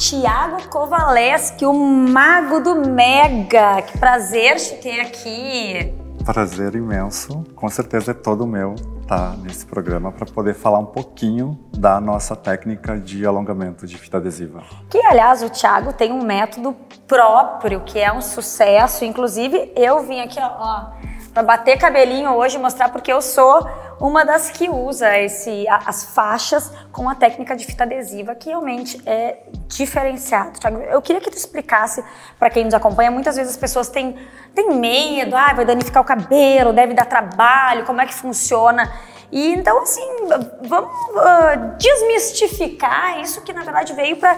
Tiago Kovaleski, o mago do Mega. Que prazer te ter aqui. Prazer imenso. Com certeza é todo meu estar tá nesse programa para poder falar um pouquinho da nossa técnica de alongamento de fita adesiva. Que, aliás, o Tiago tem um método próprio que é um sucesso. Inclusive, eu vim aqui, ó, ó para bater cabelinho hoje, mostrar porque eu sou uma das que usa esse, as faixas com a técnica de fita adesiva, que realmente é diferenciado. eu queria que tu explicasse para quem nos acompanha, muitas vezes as pessoas têm, têm medo, ah, vai danificar o cabelo, deve dar trabalho, como é que funciona? E então, assim, vamos uh, desmistificar isso que na verdade veio para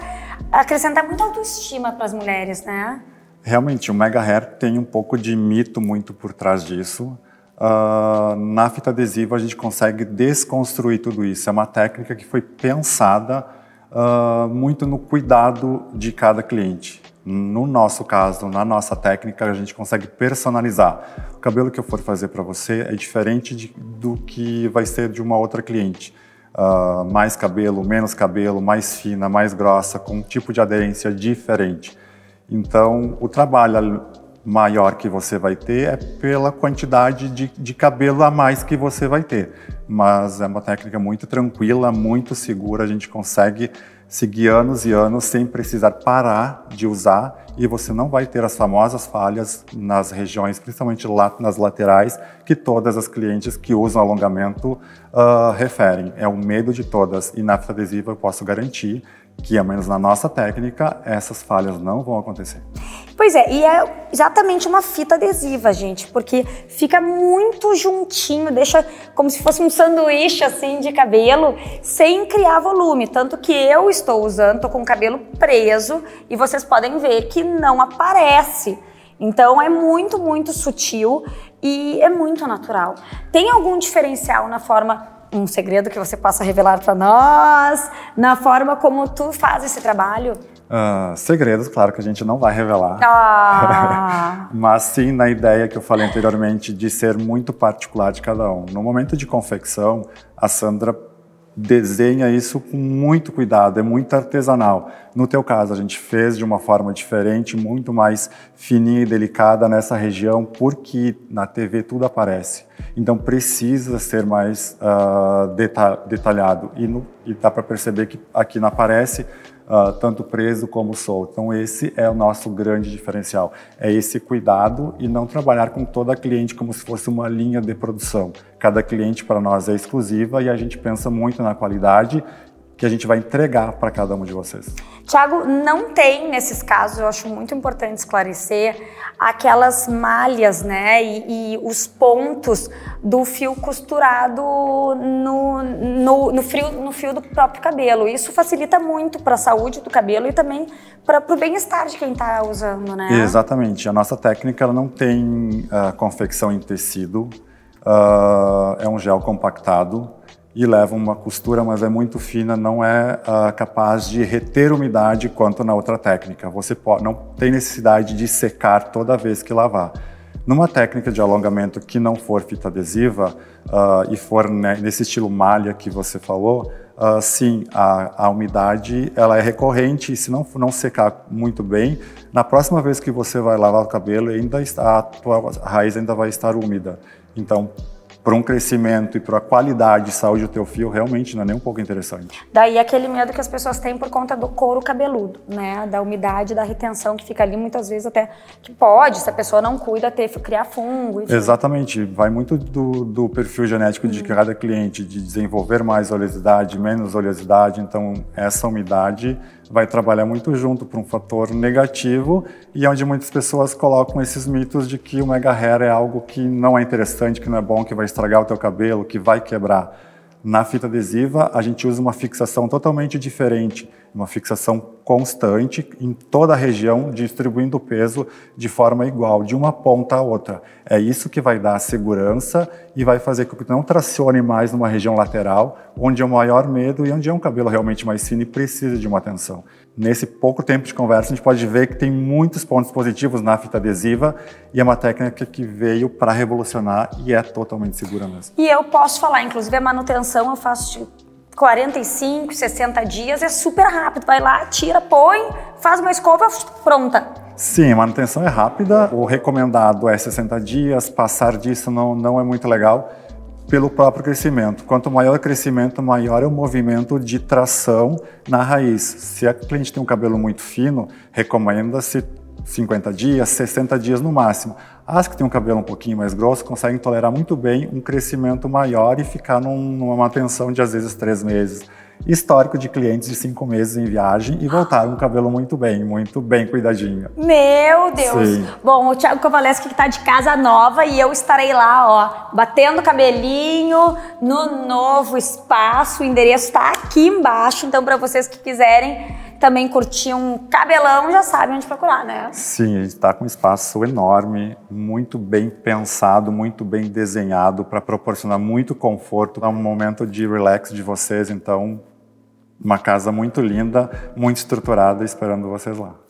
acrescentar muita autoestima para as mulheres, né? Realmente, o mega hair tem um pouco de mito muito por trás disso. Uh, na fita adesiva a gente consegue desconstruir tudo isso. É uma técnica que foi pensada uh, muito no cuidado de cada cliente. No nosso caso, na nossa técnica, a gente consegue personalizar. O cabelo que eu for fazer para você é diferente de, do que vai ser de uma outra cliente. Uh, mais cabelo, menos cabelo, mais fina, mais grossa, com um tipo de aderência diferente. Então, o trabalho maior que você vai ter é pela quantidade de, de cabelo a mais que você vai ter. Mas é uma técnica muito tranquila, muito segura, a gente consegue seguir anos e anos sem precisar parar de usar e você não vai ter as famosas falhas nas regiões, principalmente lá nas laterais, que todas as clientes que usam alongamento uh, referem. É o medo de todas e na adesiva eu posso garantir que, ao menos na nossa técnica, essas falhas não vão acontecer. Pois é, e é exatamente uma fita adesiva, gente, porque fica muito juntinho, deixa como se fosse um sanduíche assim de cabelo, sem criar volume. Tanto que eu estou usando, estou com o cabelo preso e vocês podem ver que não aparece. Então é muito, muito sutil e é muito natural. Tem algum diferencial na forma um segredo que você possa revelar para nós na forma como tu faz esse trabalho? Uh, segredos, claro que a gente não vai revelar. Ah. Mas sim na ideia que eu falei anteriormente de ser muito particular de cada um. No momento de confecção, a Sandra desenha isso com muito cuidado, é muito artesanal. No teu caso, a gente fez de uma forma diferente, muito mais fininha e delicada nessa região, porque na TV tudo aparece. Então precisa ser mais uh, ah, deta detalhado e, no, e dá para perceber que aqui não aparece, ah, tanto preso como solto. Então, esse é o nosso grande diferencial: é esse cuidado e não trabalhar com toda cliente como se fosse uma linha de produção. Cada cliente para nós é exclusiva e a gente pensa muito na qualidade que a gente vai entregar para cada um de vocês. Tiago, não tem nesses casos, eu acho muito importante esclarecer, aquelas malhas, né, e, e os pontos do fio costurado no, no, no, frio, no fio do próprio cabelo. Isso facilita muito para a saúde do cabelo e também para o bem-estar de quem está usando, né? Exatamente. A nossa técnica ela não tem uh, confecção em tecido, uh, é um gel compactado e leva uma costura, mas é muito fina, não é uh, capaz de reter umidade quanto na outra técnica. Você pode, não tem necessidade de secar toda vez que lavar. Numa técnica de alongamento que não for fita adesiva uh, e for né, nesse estilo malha que você falou, uh, sim, a, a, umidade ela é recorrente e se não, não secar muito bem, na próxima vez que você vai lavar o cabelo, ainda está, a tua raiz ainda vai estar úmida. Então, para um crescimento e para a qualidade de saúde do teu fio realmente não é nem um pouco interessante. Daí aquele medo que as pessoas têm por conta do couro cabeludo, né? Da umidade, da retenção que fica ali muitas vezes até que pode, se a pessoa não cuida, ter criar fungo. Enfim. Exatamente, vai muito do, do perfil genético de uhum. cada cliente, de desenvolver mais oleosidade, menos oleosidade. Então essa umidade vai trabalhar muito junto para um fator negativo e é onde muitas pessoas colocam esses mitos de que o mega hair é algo que não é interessante, que não é bom, que vai estragar o teu cabelo, que vai quebrar. Na fita adesiva, a gente usa uma fixação totalmente diferente, uma fixação constante em toda a região, distribuindo o peso de forma igual, de uma ponta à outra. É isso que vai dar segurança e vai fazer com que não tracione mais numa região lateral, onde é o maior medo e onde é um cabelo realmente mais fino e precisa de uma atenção. Nesse pouco tempo de conversa, a gente pode ver que tem muitos pontos positivos na fita adesiva e é uma técnica que veio para revolucionar e é totalmente segura mesmo. E eu posso falar, inclusive, a manutenção eu faço 45, 60 dias, é super rápido. Vai lá, tira, põe, faz uma escova, pronta. Sim, a manutenção é rápida. O recomendado é 60 dias, passar disso não, não é muito legal pelo próprio crescimento. Quanto maior o crescimento, maior é o movimento de tração na raiz. Se a cliente tem um cabelo muito fino, recomenda-se 50 dias, 60 dias no máximo. As que têm um cabelo um pouquinho mais grosso conseguem tolerar muito bem um crescimento maior e ficar num, numa manutenção de às vezes três meses. Histórico de clientes de cinco meses em viagem e voltaram com o cabelo muito bem, muito bem cuidadinho. Meu Deus! Sim. Bom, o Thiago Kovaleski que tá de casa nova e eu estarei lá, ó, batendo cabelinho no novo espaço. O endereço tá aqui embaixo, então para vocês que quiserem também curtir um cabelão, já sabe onde procurar, né? Sim, a gente está com um espaço enorme, muito bem pensado, muito bem desenhado para proporcionar muito conforto. É um momento de relax de vocês, então uma casa muito linda, muito estruturada, esperando vocês lá.